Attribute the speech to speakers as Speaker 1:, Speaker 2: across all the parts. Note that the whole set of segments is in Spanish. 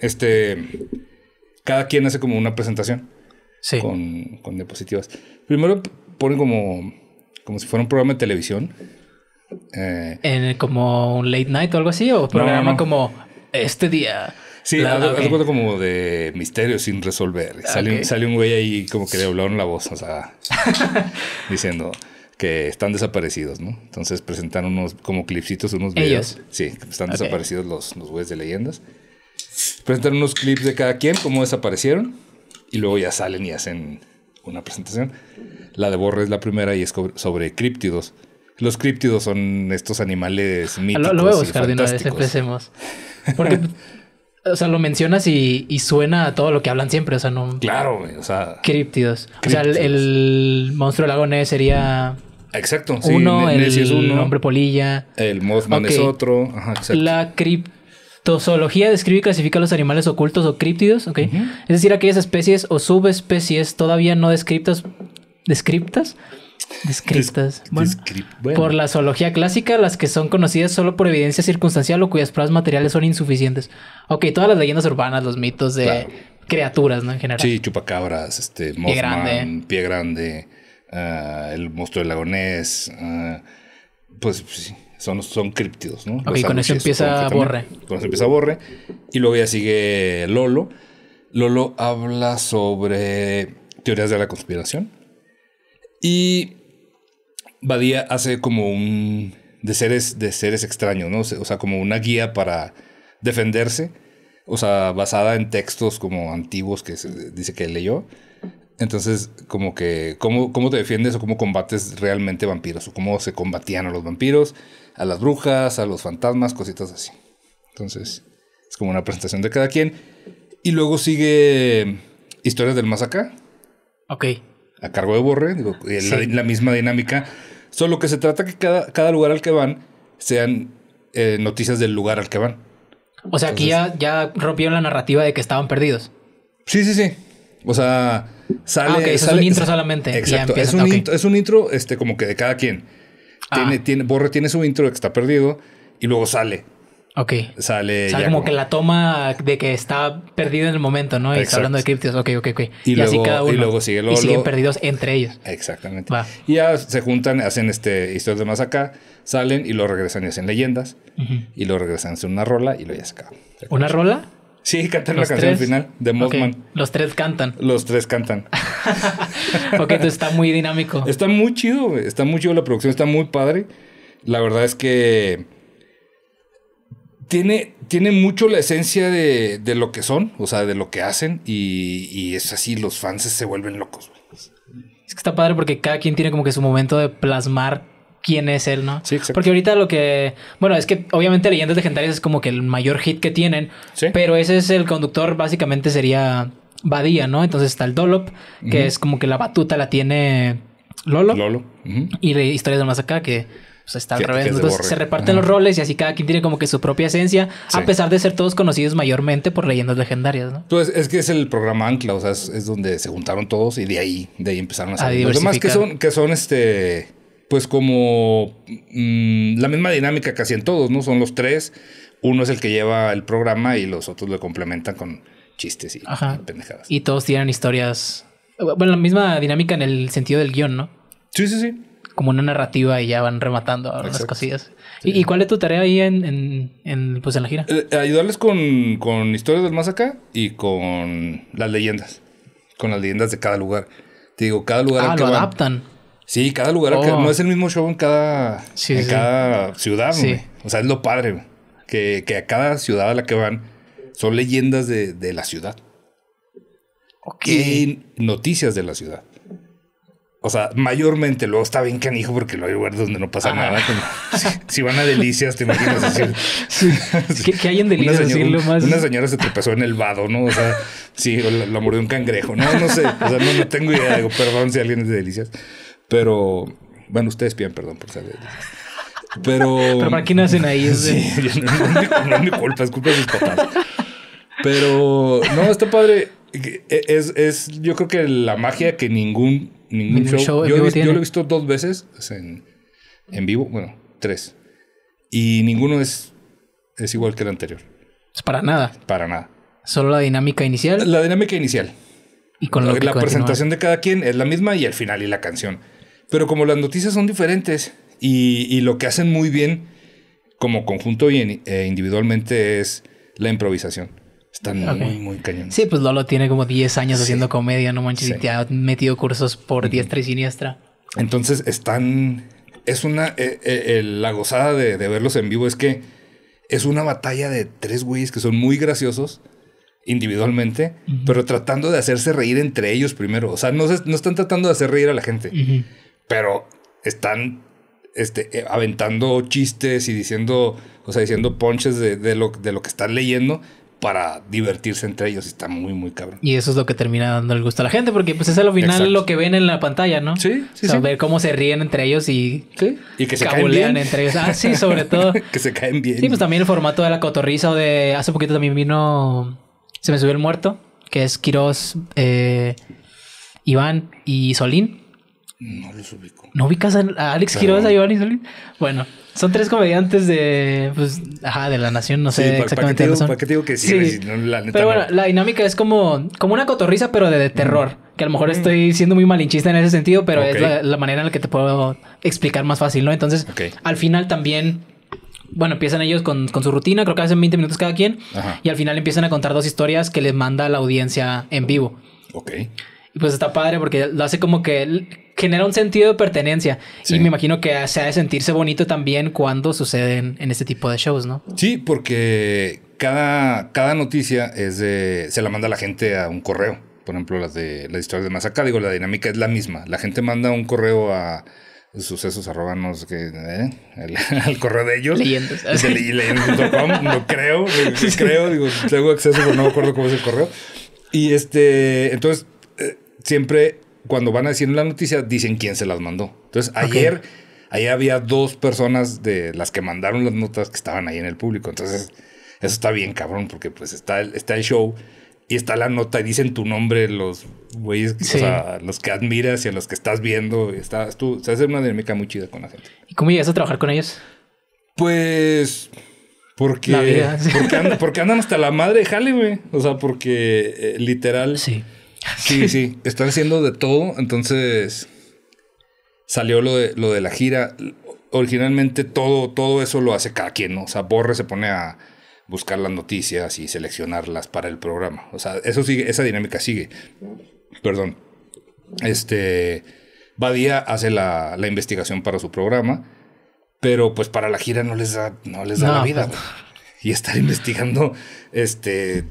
Speaker 1: Este, cada quien hace como una presentación con, diapositivas. Primero ponen como, como si fuera un programa de televisión.
Speaker 2: Eh, ¿En como un late night o algo así? ¿O programa como este día? Sí, algo,
Speaker 1: como de misterio sin resolver. Ah, sale, un güey ahí como que le hablaron la voz, o sea, diciendo que están desaparecidos, ¿no? Entonces presentaron unos como clipsitos, unos videos. Sí, están desaparecidos los, los güeyes de leyendas presentan unos clips de cada quien, cómo desaparecieron, y luego ya salen y hacen una presentación. La de Borre es la primera y es sobre críptidos. Los críptidos son estos animales míticos. Lo, voy a buscar empecemos.
Speaker 2: o sea, lo mencionas y, suena a todo lo que hablan siempre, o sea, no.
Speaker 1: Claro, o sea.
Speaker 2: Críptidos. O sea, el, monstruo del lago Ness sería. Exacto, sí, uno, el, es hombre polilla.
Speaker 1: El Mothman es otro.
Speaker 2: La Cripti. Zoología describe y clasifica los animales ocultos o críptidos, ¿ok? Es decir, aquellas especies o subespecies todavía no descriptas, descriptas, descriptas, por la zoología clásica, las que son conocidas solo por evidencia circunstancial o cuyas pruebas materiales son insuficientes. Ok, todas las leyendas urbanas, los mitos de criaturas, ¿no? En general. Sí,
Speaker 1: chupacabras, este, Mothman, pie grande, pie grande ah, el monstruo de lagonés, ah, pues, pues sí son, son críptidos, ¿no? Ok, con eso empieza Borre. Con eso empieza Borre. Y luego ya sigue Lolo. Lolo habla sobre teorías de la conspiración. Y Badía hace como un. de seres, de seres extraños, ¿no? O sea, como una guía para defenderse. O sea, basada en textos como antiguos que dice que leyó. Entonces, como que, ¿cómo, te defiendes o cómo combates realmente vampiros? ¿O cómo se combatían a los vampiros, a las brujas, a los fantasmas, cositas así? Entonces, es como una presentación de cada quien. Y luego sigue Historias del Más Acá. Ok. A cargo de Borre, la, misma dinámica. Solo que se trata que cada, cada lugar al que van sean eh, noticias del lugar al que van.
Speaker 2: O sea, aquí ya rompieron la narrativa de que estaban perdidos. Sí, sí, sí. O sea,
Speaker 1: sale. Ah, es un intro solamente. Exacto. Es un, intro, es un intro este, como que de cada quien. Ah. Tiene, Borre tiene su intro que está perdido y luego sale. Ok. Sale. Sale como,
Speaker 2: que la toma de que está perdido en el momento, ¿no? Y está hablando de criptos. Ok, ok, ok. Y, luego, así uno. Y luego sigue y siguen perdidos entre ellos. Exactamente.
Speaker 1: Y ya se juntan, hacen este historias de más acá, salen y lo regresan y hacen leyendas. Y lo regresan, hacen una rola y lo ya se ¿Una rola?
Speaker 2: Sí, cantan la canción al final de Mothman. Los tres cantan. Los tres cantan. Porque entonces está muy dinámico.
Speaker 1: Está muy chido, está muy chido la producción, está muy padre. La verdad es que tiene, tiene mucho la esencia de, lo que son, o sea, de lo que hacen, y, y es así, los fans se vuelven locos.
Speaker 2: Es que está padre porque cada quien tiene como que su momento de plasmar quién es él, ¿no? Sí, exacto. Porque ahorita lo que. Bueno, es que obviamente Leyendas Legendarias es como que el mayor hit que tienen. Sí. Pero ese es el conductor, básicamente sería Badía, ¿no? Entonces está el Dolop, que es como que la batuta la tiene Lolo. Lolo. Y historias de más acá que. Pues, está al revés. Entonces se reparten los roles y así cada quien tiene como que su propia esencia, a pesar de ser todos conocidos mayormente por leyendas legendarias, ¿no?
Speaker 1: Entonces, pues, es que es el programa Ancla, o sea, es, donde se juntaron todos y de ahí, de ahí empezaron a salir. los demás que son, que son este pues como mm, la misma dinámica casi en todos, ¿no? Son los tres, uno es el que lleva el programa y los otros lo complementan
Speaker 2: con chistes y, pendejadas. Y todos tienen historias, bueno, la misma dinámica en el sentido del guión, ¿no? Sí, sí, sí. Como una narrativa y ya van rematando las cosillas. ¿Y, cuál es tu tarea ahí en, en, en pues en la gira?
Speaker 1: Eh, ayudarles con, historias del más acá y con las leyendas. Con las leyendas de cada lugar. Te digo, cada lugar. Ah, lo adaptan. Sí, cada lugar, oh. no es el mismo show en cada, cada ciudad, O sea, es lo padre, Que, a cada ciudad a la que van son leyendas de, la ciudad. Ok. Y noticias de la ciudad. O sea, mayormente luego está bien canijo porque lo hay lugares donde no pasa ah. nada. si, van a delicias, te imaginas decir.
Speaker 2: ¿Qué, ¿Qué, hay en delicias? Una
Speaker 1: señora, se tropezó en el vado, ¿no? O sea, sí, la, mordió un cangrejo. No, no sé. O sea, no, tengo idea. Digo, perdón si alguien es de delicias. Pero, bueno, ustedes piden perdón por saber. Pero... Pero para qué hacen ahí. no, mi, culpa, es culpa de sus papás. Pero, no, está padre. Es, es, yo creo que la magia que ningún, ningún show... yo, yo, lo he visto dos veces en, en vivo, bueno, tres. Y ninguno es, es igual que el anterior. Es para nada. Para nada. Solo la dinámica inicial. La dinámica inicial.
Speaker 2: Y con lo la presentación
Speaker 1: de cada quien es la misma y el final y la canción. Pero como las noticias son diferentes y, lo que hacen muy bien como conjunto y eh, individualmente es la improvisación. Están muy, muy cañones.
Speaker 2: Sí, pues Lolo tiene como 10 años haciendo comedia, no manches, y te ha metido cursos por diestra y siniestra. Entonces están.
Speaker 1: Es una. Eh, eh, la gozada de, verlos en vivo es que es una batalla de tres güeyes que son muy graciosos individualmente, pero tratando de hacerse reír entre ellos primero. O sea, no, no están tratando de hacer reír a la gente pero están este, eh, aventando chistes y diciendo, o sea, diciendo ponches de, lo, de lo que están leyendo para divertirse
Speaker 2: entre ellos. Está muy, muy cabrón. Y eso es lo que termina dando el gusto a la gente, porque pues es al final lo que ven en la pantalla, ¿no? Sí, sí, ver cómo se ríen entre ellos y, que se caen bien. entre ellos. Ah, sí, sobre todo.
Speaker 1: que se caen bien. Sí, pues
Speaker 2: también el formato de la cotorriza o de... Hace poquito también vino... Se me subió el muerto, que es Quirós, eh, Iván y Solín. No los ubico. ¿No ubicas a Alex Quiroz, a Giovanni Solís? Bueno, son tres comediantes de, pues, ajá, de la nación, no sé exactamente. que que sí, pero bueno, la dinámica es como, como una cotorriza, pero de, mm. terror. Que a lo mejor mm. estoy siendo muy malinchista en ese sentido, pero es la, manera en la que te puedo explicar más fácil, ¿no? Entonces, al final también bueno, empiezan ellos con, con, su rutina, creo que hacen 20 minutos cada quien, y al final empiezan a contar dos historias que les manda la audiencia en vivo. Ok pues está padre porque lo hace como que genera un sentido de pertenencia. Y me imagino que se ha de sentirse bonito también cuando suceden en este tipo de shows, ¿no?
Speaker 1: Sí, porque cada, cada noticia es de, se la manda la gente a un correo. Por ejemplo, las de las historias de Masacá, digo, la dinámica es la misma. La gente manda un correo a sucesos arroba no ¿eh? el, correo de ellos. leyendo no creo, creo, digo, tengo acceso, pero no me acuerdo cómo es el correo. Y este, entonces siempre cuando van a decir la noticia dicen quién se las mandó. Entonces, ayer, ahí había dos personas de las que mandaron las notas que estaban ahí en el público. Entonces, eso está bien cabrón porque pues está el, está el show y está la nota y dicen tu nombre los güeyes, o sea, los que admiras y a los que estás viendo. Estás tú, se hace una dinámica muy chida con la gente.
Speaker 2: ¿Y cómo llegas a trabajar con ellos? Pues... Porque,
Speaker 1: porque, andan hasta la madre, jale, güey. O sea, porque eh, literal. Sí Sí, sí, están haciendo de todo, entonces salió lo de, lo de la gira. Originalmente todo, todo eso lo hace cada quien, ¿no? O sea, Borre se pone a buscar las noticias y seleccionarlas para el programa. O sea, eso sigue, esa dinámica sigue. Perdón. Este. Badía hace la, investigación para su programa, pero pues para la gira no les da, no les da la vida. Pues y estar investigando este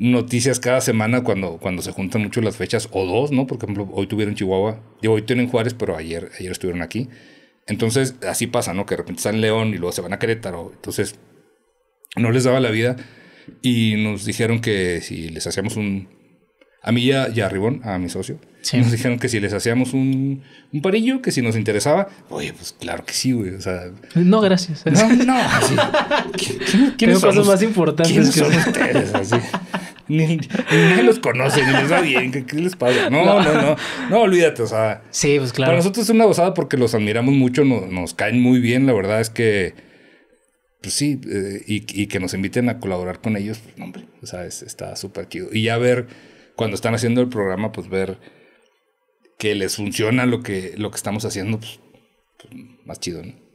Speaker 1: noticias cada semana cuando, cuando se juntan mucho las fechas, o dos, ¿no? Por ejemplo, hoy tuvieron Chihuahua, y hoy tienen Juárez, pero ayer, ayer estuvieron aquí. Entonces, así pasa, ¿no? Que de repente están en León y luego se van a Querétaro. Entonces, no les daba la vida y nos dijeron que si les hacíamos un... A mí ya, ya Ribón, a mi socio, nos dijeron que si les hacíamos un, parillo, que si nos interesaba, oye, pues claro que sí, güey. O sea,
Speaker 2: no, gracias. No, no. Así, más importantes son ustedes? Así.
Speaker 1: ni, los conoce, ni les va bien. ¿Qué, les pasa? No, no, no, no. olvídate, o sea.
Speaker 2: Pues, para nosotros es
Speaker 1: una gozada porque los admiramos mucho, nos caen muy bien. La verdad es que. Pues sí, eh, y, que nos inviten a colaborar con ellos, pues, hombre, o sea, está súper chido. Y ya ver, cuando están haciendo el programa, pues ver que les funciona lo que, lo que estamos haciendo, pues, pues más chido, ¿no?